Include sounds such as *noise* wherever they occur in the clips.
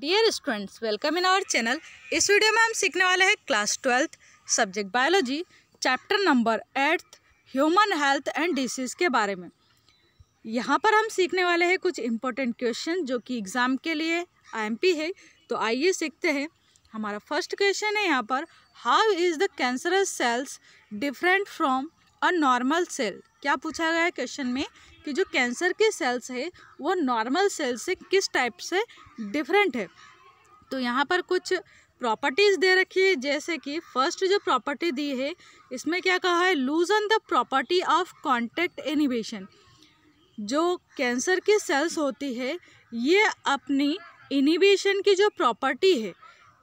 dear students welcome in our channel इस वीडियो में हम सीखने वाले हैं class twelfth subject biology chapter number eighth human health and disease के बारे में यहाँ पर हम सीखने वाले हैं कुछ इंपॉर्टेंट क्वेश्चन जो कि एग्ज़ाम के लिए आईएमपी है तो आइए सीखते हैं हमारा फर्स्ट क्वेश्चन है यहाँ पर how is the cancerous cells different from a normal cell क्या पूछा गया है क्वेश्चन में कि जो कैंसर के सेल्स है वो नॉर्मल सेल्स से किस टाइप से डिफरेंट है तो यहाँ पर कुछ प्रॉपर्टीज़ दे रखी है जैसे कि फर्स्ट जो प्रॉपर्टी दी है इसमें क्या कहा है loose on the property of contact inhibition जो कैंसर की सेल्स होती है ये अपनी इनिबिशन की जो प्रॉपर्टी है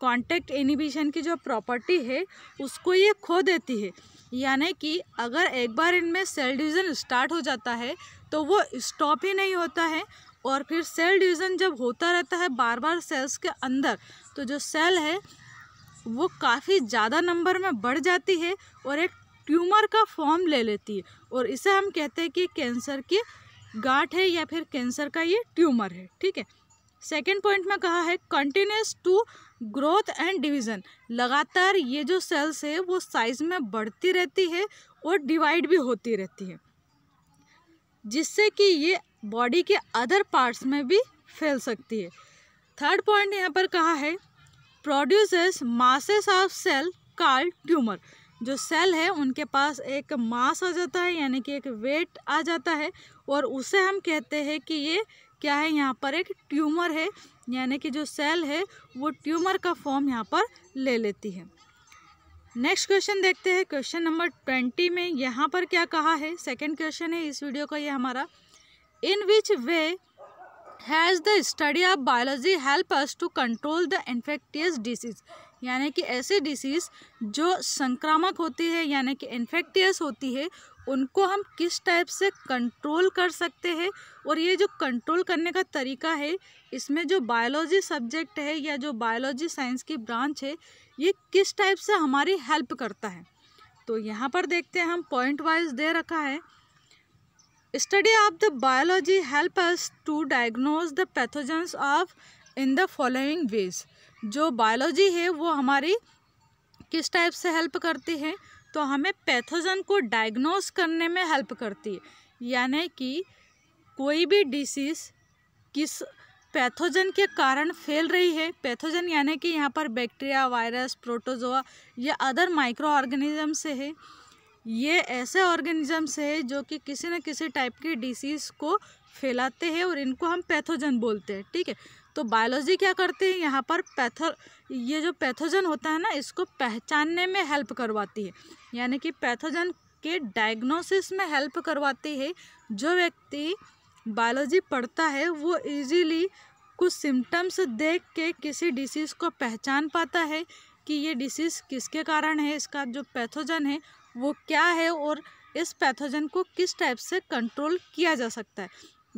कॉन्टैक्ट इनिबिशन की जो प्रॉपर्टी है उसको ये खो देती है यानी कि अगर एक बार इनमें सेल डिवीज़न स्टार्ट हो जाता है तो वो स्टॉप ही नहीं होता है और फिर सेल डिवीज़न जब होता रहता है बार बार सेल्स के अंदर तो जो सेल है वो काफ़ी ज़्यादा नंबर में बढ़ जाती है और एक ट्यूमर का फॉर्म ले लेती है और इसे हम कहते हैं कि कैंसर की गांठ है या फिर कैंसर का ये ट्यूमर है ठीक है सेकेंड पॉइंट में कहा है continuous to growth and division लगातार ये जो सेल्स है वो साइज में बढ़ती रहती है और डिवाइड भी होती रहती है जिससे कि ये बॉडी के अदर पार्ट्स में भी फैल सकती है थर्ड पॉइंट यहाँ पर कहा है produces masses of cell called tumour जो सेल है उनके पास एक मास आ जाता है यानी कि एक वेट आ जाता है और उसे हम कहते हैं कि ये क्या है यहाँ पर एक ट्यूमर है यानी कि जो सेल है वो ट्यूमर का फॉर्म यहाँ पर ले लेती है नेक्स्ट क्वेश्चन देखते हैं क्वेश्चन नंबर ट्वेंटी में यहाँ पर क्या कहा है सेकंड क्वेश्चन है इस वीडियो का ये हमारा in which way has the study of biology help us to control the infectious disease यानी कि ऐसे डिसीज़ जो संक्रामक होती है यानी कि इन्फेक्टियस होती है उनको हम किस टाइप से कंट्रोल कर सकते हैं और ये जो कंट्रोल करने का तरीका है इसमें जो बायोलॉजी सब्जेक्ट है या जो बायोलॉजी साइंस की ब्रांच है ये किस टाइप से हमारी हेल्प करता है तो यहाँ पर देखते हैं हम पॉइंट वाइज दे रखा है study of the biology help us to diagnose the pathogens of in the following ways जो बायोलॉजी है वो हमारी किस टाइप से हेल्प करती है तो हमें पैथोजन को डायग्नोस करने में हेल्प करती है यानी कि कोई भी डिसीज़ किस पैथोजन के कारण फैल रही है पैथोजन यानी कि यहाँ पर बैक्टीरिया वायरस प्रोटोजोआ या अदर माइक्रो ऑर्गेनिज्म से है ये ऐसे ऑर्गेनिज्म से है जो कि किसी न किसी टाइप की डिसीज़ को फैलाते हैं और इनको हम पैथोजन बोलते हैं ठीक है तो बायोलॉजी क्या करती है यहाँ पर पैथो ये जो पैथोजन होता है ना इसको पहचानने में हेल्प करवाती है यानी कि पैथोजन के डायग्नोसिस में हेल्प करवाती है जो व्यक्ति बायोलॉजी पढ़ता है वो इजीली कुछ सिम्टम्स देख के किसी डिसीज़ को पहचान पाता है कि ये डिसीज़ किसके कारण है इसका जो पैथोजन है वो क्या है और इस पैथोजन को किस टाइप से कंट्रोल किया जा सकता है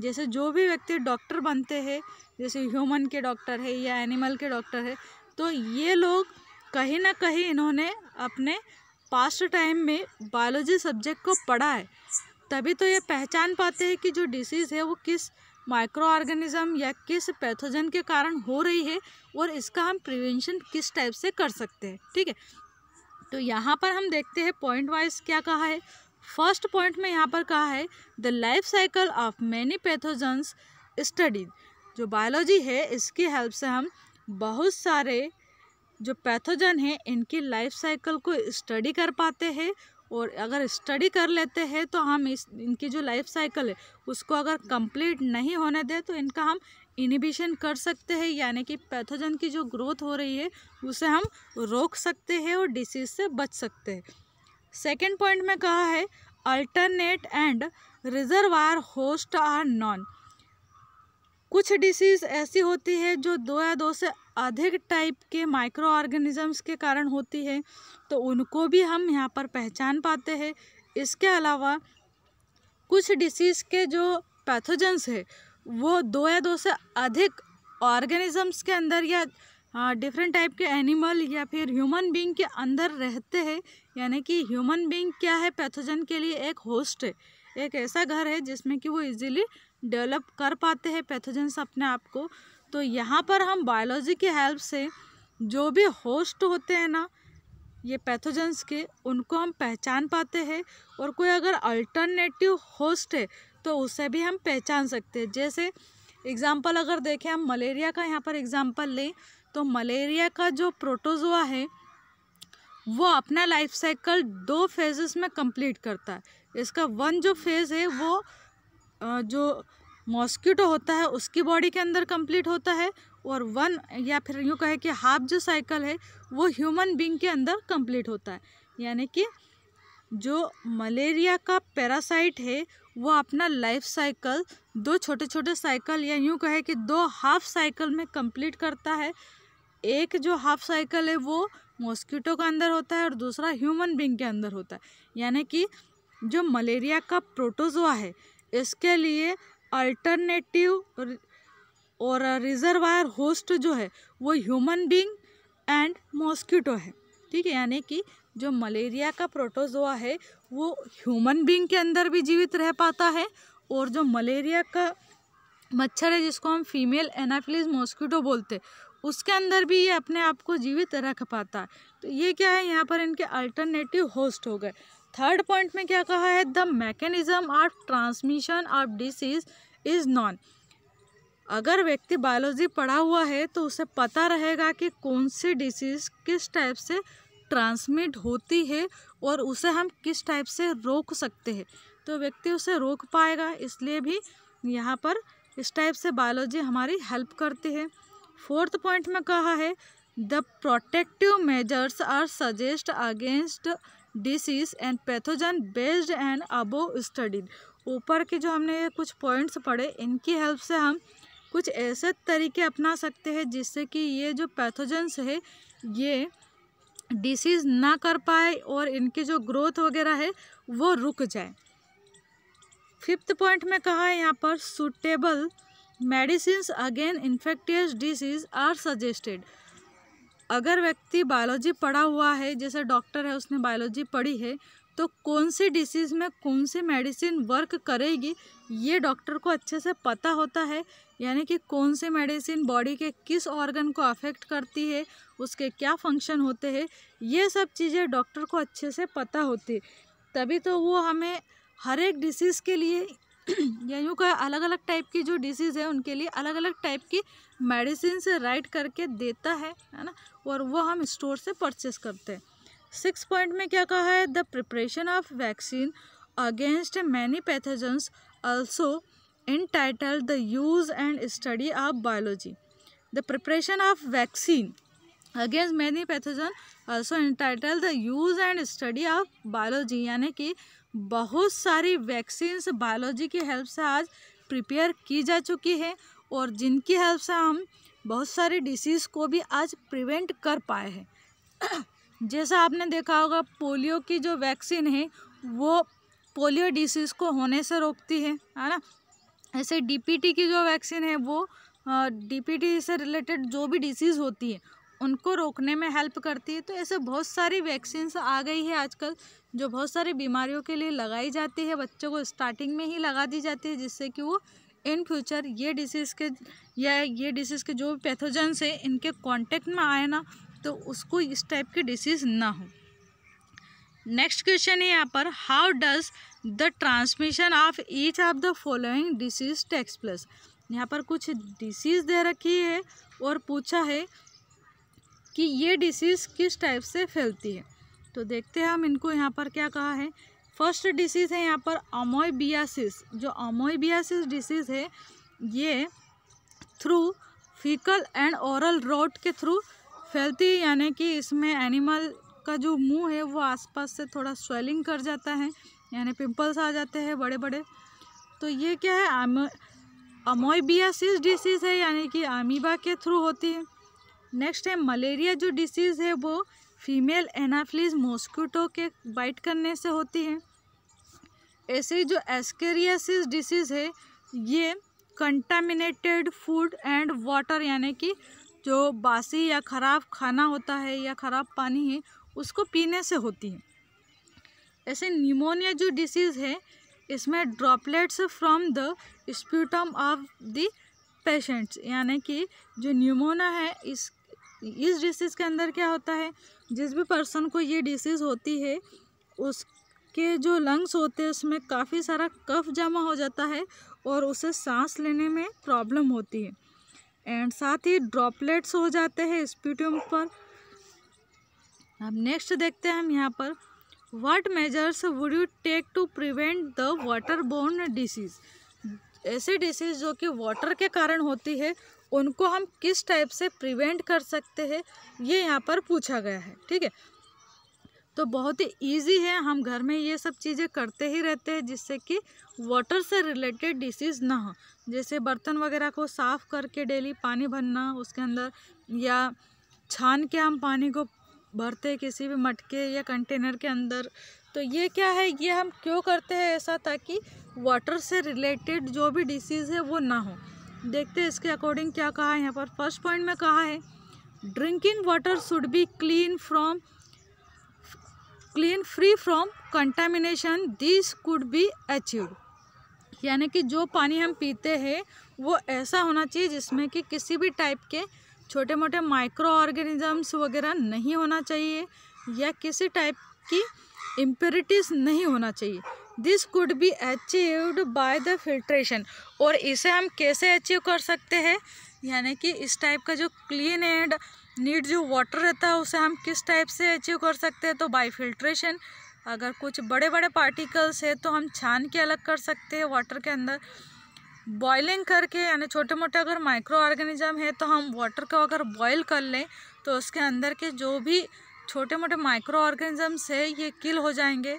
जैसे जो भी व्यक्ति डॉक्टर बनते हैं जैसे ह्यूमन के डॉक्टर है या एनिमल के डॉक्टर है तो ये लोग कहीं ना कहीं इन्होंने अपने पास्ट टाइम में बायोलॉजी सब्जेक्ट को पढ़ा है तभी तो ये पहचान पाते हैं कि जो डिसीज़ है वो किस माइक्रो ऑर्गेनिज़म या किस पैथोजन के कारण हो रही है और इसका हम प्रिवेंशन किस टाइप से कर सकते हैं ठीक है तो यहाँ पर हम देखते हैं पॉइंट वाइज क्या कहा है फर्स्ट पॉइंट में यहाँ पर कहा है the life cycle of many pathogens study जो बायोलॉजी है इसकी हेल्प से हम बहुत सारे जो पैथोजन हैं इनकी लाइफ साइकिल को स्टडी कर पाते हैं और अगर स्टडी कर लेते हैं तो हम इस इनकी जो लाइफ साइकिल है उसको अगर कंप्लीट नहीं होने दें तो इनका हम इनिबिशन कर सकते हैं यानी कि पैथोजन की जो ग्रोथ हो रही है उसे हम रोक सकते हैं और डिसीज़ से बच सकते हैं सेकेंड पॉइंट में कहा है alternate and reservoir host are known कुछ डिसीज़ ऐसी होती है जो दो या दो से अधिक टाइप के माइक्रो ऑर्गेनिजम्स के कारण होती है तो उनको भी हम यहाँ पर पहचान पाते हैं इसके अलावा कुछ डिसीज़ के जो पैथोजेंस है वो दो या दो से अधिक ऑर्गेनिजम्स के अंदर या डिफरेंट टाइप के एनिमल या फिर ह्यूमन बींग के अंदर रहते हैं यानी कि ह्यूमन बींग क्या है पैथोजन के लिए एक होस्ट है एक ऐसा घर है जिसमें कि वो इजीली डेवलप कर पाते हैं पैथोजेंस अपने आप को तो यहाँ पर हम बायोलॉजी की हेल्प से जो भी होस्ट होते हैं ना ये पैथोजन्स के उनको हम पहचान पाते हैं और कोई अगर अल्टरनेटिव होस्ट है तो उसे भी हम पहचान सकते हैं जैसे एग्ज़ाम्पल अगर देखें हम मलेरिया का यहाँ पर एग्ज़ाम्पल लें तो मलेरिया का जो प्रोटोजोआ है वो अपना लाइफ साइकिल दो फेजेस में कंप्लीट करता है इसका वन जो फेज़ है वो जो मॉस्किटो होता है उसकी बॉडी के अंदर कंप्लीट होता है और वन या फिर यूँ कहे कि हाफ जो साइकिल है वो ह्यूमन बींग के अंदर कंप्लीट होता है यानी कि जो मलेरिया का पैरासाइट है वो अपना लाइफ साइकिल दो छोटे छोटे साइकिल या यूँ कहे कि दो हाफ साइकिल में कंप्लीट करता है एक जो हाफ साइकिल है वो मॉस्किटो का अंदर होता है और दूसरा ह्यूमन बींग के अंदर होता है यानी कि जो मलेरिया का प्रोटोजोआ है इसके लिए अल्टरनेटिव और रिजर्वायर होस्ट जो है वो ह्यूमन बींग एंड मॉस्किटो है ठीक है यानी कि जो मलेरिया का प्रोटोजोआ है वो ह्यूमन बींग के अंदर भी जीवित रह पाता है और जो मलेरिया का मच्छर है जिसको हम फीमेल एनाफिलीज मॉस्किटो बोलते हैं उसके अंदर भी ये अपने आप को जीवित रख पाता है तो ये क्या है यहाँ पर इनके अल्टरनेटिव होस्ट हो गए थर्ड पॉइंट में क्या कहा है the mechanism of transmission of disease is known अगर व्यक्ति बायोलॉजी पढ़ा हुआ है तो उसे पता रहेगा कि कौन सी डिसीज़ किस टाइप से ट्रांसमिट होती है और उसे हम किस टाइप से रोक सकते हैं तो व्यक्ति उसे रोक पाएगा इसलिए भी यहाँ पर इस टाइप से बायोलॉजी हमारी हेल्प करती है फोर्थ पॉइंट में कहा है the protective measures are suggest against disease and pathogen based and above studied ऊपर के जो हमने कुछ पॉइंट्स पढ़े इनकी हेल्प से हम कुछ ऐसे तरीके अपना सकते हैं जिससे कि ये जो पैथोजेंस है ये डिसीज़ ना कर पाए और इनकी जो ग्रोथ वगैरह है वो रुक जाए फिफ्थ पॉइंट में कहा है यहाँ पर suitable medicine against infectious disease are suggested अगर व्यक्ति बायोलॉजी पढ़ा हुआ है जैसे डॉक्टर है उसने बायोलॉजी पढ़ी है तो कौन सी डिसीज़ में कौन सी मेडिसिन वर्क करेगी ये डॉक्टर को अच्छे से पता होता है यानी कि कौन सी मेडिसिन बॉडी के किस ऑर्गन को अफेक्ट करती है उसके क्या फंक्शन होते हैं ये सब चीज़ें डॉक्टर को अच्छे से पता होती है तभी तो वो हमें हर एक डिसीज़ के लिए या यूँ कह अलग अलग टाइप की जो डिसीज़ है उनके लिए अलग अलग टाइप की मेडिसिन राइट करके देता है है ना और वो हम स्टोर से परचेस करते हैं सिक्स पॉइंट में क्या कहा है the preparation of vaccine against many pathogens also in title the use and study of biology the preparation of vaccine against many pathogen also in title the use and study of biology यानी कि बहुत सारी vaccines biology की help से आज prepare की जा चुकी है और जिनकी हेल्प से हम बहुत सारी डिसीज़ को भी आज प्रिवेंट कर पाए हैं *clears throat* जैसा आपने देखा होगा पोलियो की जो वैक्सीन है वो पोलियो डिसीज़ को होने से रोकती है है ना ऐसे डीपीटी की जो वैक्सीन है वो डीपीटी से रिलेटेड जो भी डिसीज़ होती है उनको रोकने में हेल्प करती है तो ऐसे बहुत सारी वैक्सीन्स आ गई है आजकल जो बहुत सारी बीमारियों के लिए लगाई जाती है बच्चों को स्टार्टिंग में ही लगा दी जाती है जिससे कि वो इन फ्यूचर ये डिसीज़ के या ये डिसीज़ के जो भी पैथोजेंस है इनके कांटेक्ट में आए ना तो उसको इस टाइप की डिसीज़ ना हो नेक्स्ट क्वेश्चन है यहाँ पर how does the transmission of each of the following disease takes place यहाँ पर कुछ डिसीज़ दे रखी है और पूछा है कि ये डिसीज़ किस टाइप से फैलती है तो देखते हैं हम इनको यहाँ पर क्या कहा है फर्स्ट डिसीज़ है यहाँ पर अमोइबियासिस जो अमोइबियासिस डिसीज़ है ये through faecal and oral route के थ्रू फैलती यानी कि इसमें एनिमल का जो मुंह है वो आसपास से थोड़ा स्वेलिंग कर जाता है यानी पिंपल्स आ जाते हैं बड़े बड़े तो ये क्या है अमोइबियासिस डिसीज़ है यानी कि अमीबा के थ्रू होती है नेक्स्ट है मलेरिया जो डिसीज़ है वो फीमेल एनाफ्लीज मॉस्क्यूटो के बाइट करने से होती है ऐसे ही जो एस्केरियासिस डिसीज़ है ये कंटामिनेटेड फूड एंड वाटर यानी कि जो बासी या ख़राब खाना होता है या ख़राब पानी है उसको पीने से होती है ऐसे निमोनिया जो डिसीज़ है इसमें droplets from the sputum of the patients यानी कि जो न्यूमोना है इस इस डिसीज़ के अंदर क्या होता है जिस भी पर्सन को ये डिसीज़ होती है उसके जो लंग्स होते हैं उसमें काफ़ी सारा कफ जमा हो जाता है और उसे सांस लेने में प्रॉब्लम होती है एंड साथ ही ड्रॉपलेट्स हो जाते हैं स्पीटियम पर अब नेक्स्ट देखते हैं हम यहाँ पर what measures would you take to prevent the water borne disease ऐसी डिसीज़ जो कि वाटर के कारण होती है उनको हम किस टाइप से प्रिवेंट कर सकते हैं ये यहाँ पर पूछा गया है ठीक है तो बहुत ही ईजी है हम घर में ये सब चीज़ें करते ही रहते हैं जिससे कि वाटर से रिलेटेड डिसीज़ ना हो जैसे बर्तन वगैरह को साफ़ करके डेली पानी भरना उसके अंदर या छान के हम पानी को भरते किसी भी मटके या कंटेनर के अंदर तो ये क्या है ये हम क्यों करते हैं ऐसा ताकि वाटर से रिलेटेड जो भी डिसीज़ है वो ना हो देखते हैं इसके अकॉर्डिंग क्या कहा है यहाँ पर फर्स्ट पॉइंट में कहा है drinking water should be clean from clean free from contamination this could be achieve यानी कि जो पानी हम पीते हैं वो ऐसा होना चाहिए जिसमें कि किसी भी टाइप के छोटे मोटे माइक्रो ऑर्गेनिजम्स वगैरह नहीं होना चाहिए या किसी टाइप की इम्प्योरिटीज़ नहीं होना चाहिए this could be achieved by the filtration और इसे हम कैसे अचीव कर सकते हैं यानी कि इस टाइप का जो क्लीन एंड नीट जो वाटर रहता है उसे हम किस टाइप से अचीव कर सकते हैं तो बाय फिल्ट्रेशन अगर कुछ बड़े बड़े पार्टिकल्स है तो हम छान के अलग कर सकते हैं वाटर के अंदर बॉयलिंग करके यानी छोटे मोटे अगर माइक्रो ऑर्गेनिज्म है तो हम वाटर को अगर बॉयल कर लें तो उसके अंदर के जो भी छोटे मोटे माइक्रो ऑर्गेनिजम्स है ये किल हो जाएंगे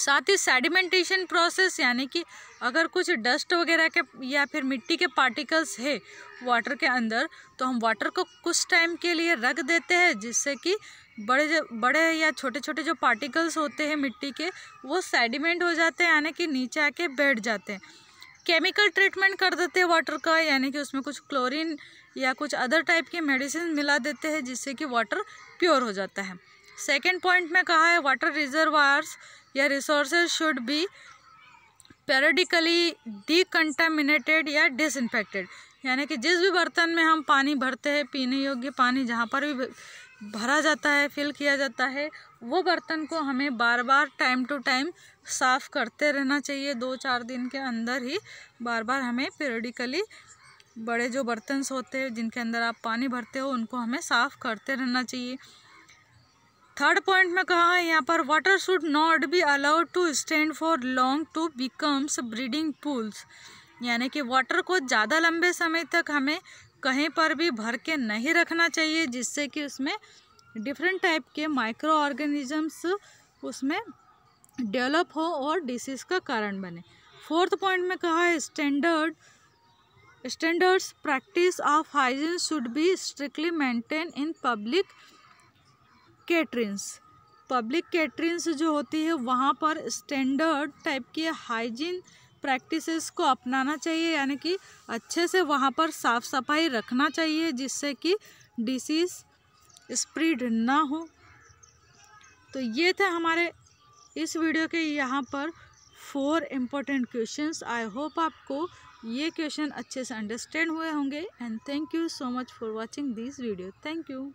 साथ ही सेडिमेंटेशन प्रोसेस यानी कि अगर कुछ डस्ट वगैरह के या फिर मिट्टी के पार्टिकल्स है वाटर के अंदर तो हम वाटर को कुछ टाइम के लिए रख देते हैं जिससे कि बड़े बड़े या छोटे छोटे जो पार्टिकल्स होते हैं मिट्टी के वो सेडिमेंट हो जाते हैं यानी कि नीचे आके बैठ जाते हैं केमिकल ट्रीटमेंट कर देते हैं वाटर का यानी कि उसमें कुछ क्लोरीन या कुछ अदर टाइप के मेडिसिन मिला देते हैं जिससे कि वाटर प्योर हो जाता है सेकेंड पॉइंट में कहा है वाटर रिजर्वायर्स या resources should be periodically decontaminated या डिसइनफेक्टेड यानी कि जिस भी बर्तन में हम पानी भरते हैं पीने योग्य पानी जहाँ पर भी भरा जाता है फिल किया जाता है वो बर्तन को हमें बार बार टाइम टू टाइम साफ़ करते रहना चाहिए दो चार दिन के अंदर ही बार बार हमें पेरेडिकली बड़े जो बर्तन होते हैं जिनके अंदर आप पानी भरते हो उनको हमें साफ़ करते रहना चाहिए थर्ड पॉइंट में कहा है यहाँ पर water should not be allowed to stand for long to becomes breeding pools यानी कि वाटर को ज़्यादा लंबे समय तक हमें कहीं पर भी भर के नहीं रखना चाहिए जिससे कि उसमें डिफरेंट टाइप के माइक्रो ऑर्गेनिजम्स उसमें डेवलप हो और डिसीज़ का कारण बने फोर्थ पॉइंट में कहा है standard standards practice of hygiene should be strictly maintain in public caterings public caterings जो होती है वहाँ पर स्टैंडर्ड टाइप के हाइजीन प्रैक्टिसेस को अपनाना चाहिए यानी कि अच्छे से वहाँ पर साफ़ सफाई रखना चाहिए जिससे कि डिसीज़ स्प्रीड ना हो तो ये थे हमारे इस वीडियो के यहाँ पर four important questions I hope आपको ये क्वेश्चन अच्छे से अंडरस्टैंड हुए होंगे and thank you so much for watching this video thank you